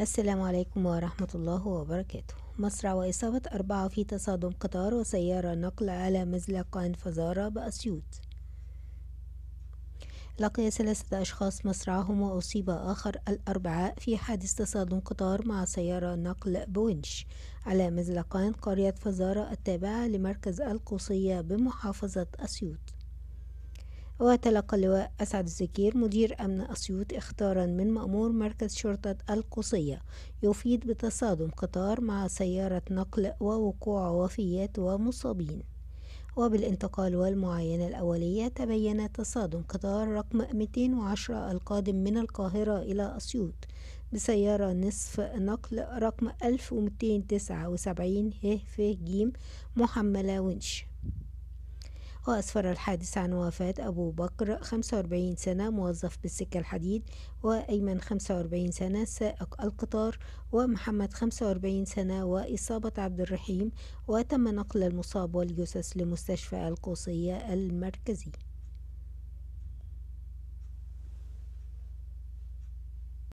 السلام عليكم ورحمة الله وبركاته مصرع وإصابة أربعة في تصادم قطار وسيارة نقل على مزلق فزارة بأسيوط لقي ثلاثة أشخاص مصرعهم وأصيب آخر الأربعاء في حادث تصادم قطار مع سيارة نقل بونش على مزلقان قرية فزارة التابعة لمركز القوصية بمحافظة أسيوط وتلقى اللواء أسعد الزكير مدير أمن أسيوط اختارا من مأمور مركز شرطة القصية يفيد بتصادم قطار مع سيارة نقل ووقوع وفيات ومصابين وبالانتقال والمعاينة الأولية تبين تصادم قطار رقم 210 القادم من القاهرة إلى أسيوط بسيارة نصف نقل رقم 1279 ه ف ج محملة ونش وأسفر الحادث عن وفاة أبو بكر 45 سنة موظف بالسكة الحديد وأيمن 45 سنة سائق القطار ومحمد 45 سنة وإصابة عبد الرحيم وتم نقل المصاب والجثث لمستشفى القوصية المركزي